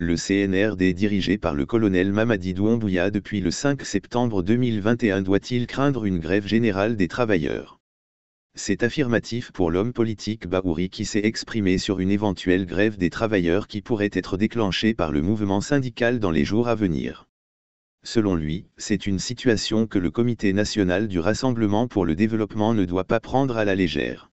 le CNRD dirigé par le colonel Mamadi Douambouya depuis le 5 septembre 2021 doit-il craindre une grève générale des travailleurs C'est affirmatif pour l'homme politique Baouri qui s'est exprimé sur une éventuelle grève des travailleurs qui pourrait être déclenchée par le mouvement syndical dans les jours à venir. Selon lui, c'est une situation que le Comité national du Rassemblement pour le développement ne doit pas prendre à la légère.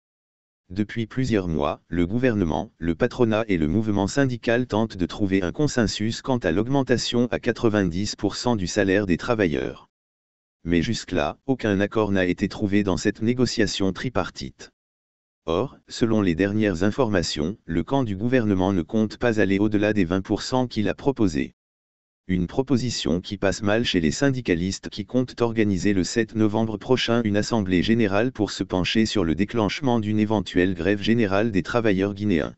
Depuis plusieurs mois, le gouvernement, le patronat et le mouvement syndical tentent de trouver un consensus quant à l'augmentation à 90% du salaire des travailleurs. Mais jusque-là, aucun accord n'a été trouvé dans cette négociation tripartite. Or, selon les dernières informations, le camp du gouvernement ne compte pas aller au-delà des 20% qu'il a proposés une proposition qui passe mal chez les syndicalistes qui comptent organiser le 7 novembre prochain une assemblée générale pour se pencher sur le déclenchement d'une éventuelle grève générale des travailleurs guinéens.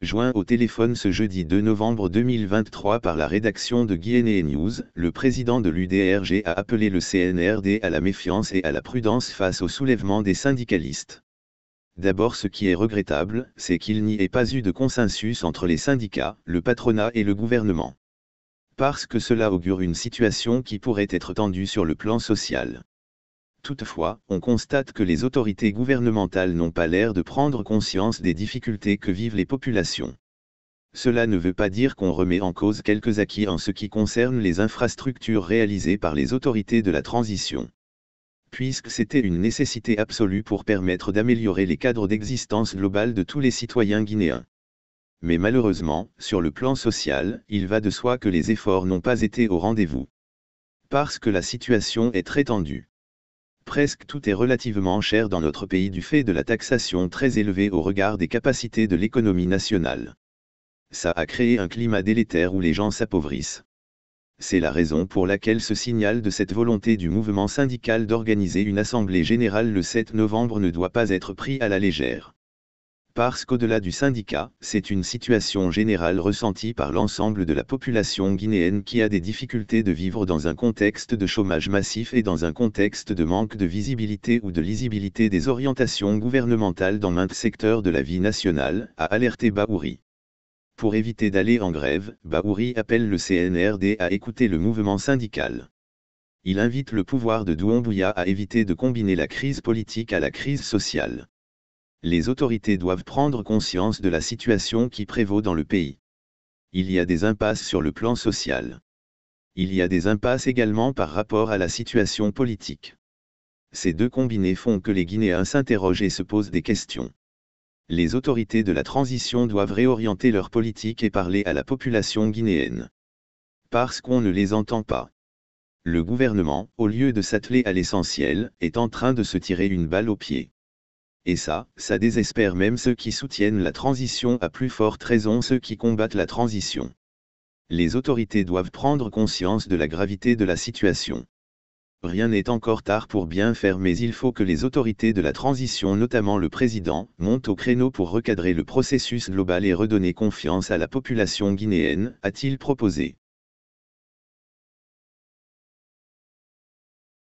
Joint au téléphone ce jeudi 2 novembre 2023 par la rédaction de Guinée News, le président de l'UDRG a appelé le CNRD à la méfiance et à la prudence face au soulèvement des syndicalistes. D'abord ce qui est regrettable, c'est qu'il n'y ait pas eu de consensus entre les syndicats, le patronat et le gouvernement parce que cela augure une situation qui pourrait être tendue sur le plan social. Toutefois, on constate que les autorités gouvernementales n'ont pas l'air de prendre conscience des difficultés que vivent les populations. Cela ne veut pas dire qu'on remet en cause quelques acquis en ce qui concerne les infrastructures réalisées par les autorités de la transition. Puisque c'était une nécessité absolue pour permettre d'améliorer les cadres d'existence globale de tous les citoyens guinéens mais malheureusement, sur le plan social, il va de soi que les efforts n'ont pas été au rendez-vous. Parce que la situation est très tendue. Presque tout est relativement cher dans notre pays du fait de la taxation très élevée au regard des capacités de l'économie nationale. Ça a créé un climat délétère où les gens s'appauvrissent. C'est la raison pour laquelle ce signal de cette volonté du mouvement syndical d'organiser une assemblée générale le 7 novembre ne doit pas être pris à la légère parce qu'au-delà du syndicat, c'est une situation générale ressentie par l'ensemble de la population guinéenne qui a des difficultés de vivre dans un contexte de chômage massif et dans un contexte de manque de visibilité ou de lisibilité des orientations gouvernementales dans maintes secteurs de la vie nationale, a alerté Baouri. Pour éviter d'aller en grève, Baouri appelle le CNRD à écouter le mouvement syndical. Il invite le pouvoir de Doumbouya à éviter de combiner la crise politique à la crise sociale les autorités doivent prendre conscience de la situation qui prévaut dans le pays. Il y a des impasses sur le plan social. Il y a des impasses également par rapport à la situation politique. Ces deux combinés font que les Guinéens s'interrogent et se posent des questions. Les autorités de la transition doivent réorienter leur politique et parler à la population guinéenne. Parce qu'on ne les entend pas. Le gouvernement, au lieu de s'atteler à l'essentiel, est en train de se tirer une balle au pied et ça, ça désespère même ceux qui soutiennent la transition à plus forte raison ceux qui combattent la transition. Les autorités doivent prendre conscience de la gravité de la situation. Rien n'est encore tard pour bien faire mais il faut que les autorités de la transition notamment le président, montent au créneau pour recadrer le processus global et redonner confiance à la population guinéenne, a-t-il proposé.